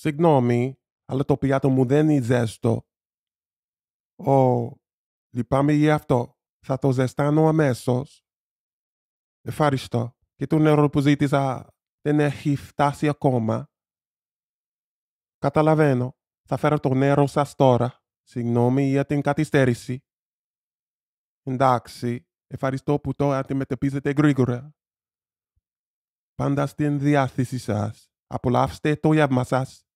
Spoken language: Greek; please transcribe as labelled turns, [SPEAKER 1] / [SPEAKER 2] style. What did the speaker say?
[SPEAKER 1] Συγγνώμη, αλλά το πιάτο μου δεν είναι ζέστο. Ω, λυπάμαι για αυτό. Θα το ζεστάνω αμέσως. Ευχαριστώ. Και το νερό που ζήτησα δεν έχει φτάσει ακόμα. Καταλαβαίνω. Θα φέρω το νερό σας τώρα. Συγγνώμη για την καθυστέρηση. Εντάξει. Ευχαριστώ που το αντιμετωπίζετε γρήγορα. Πάντα στην διάθεση σας. Απολαύστε το γεύμα σας.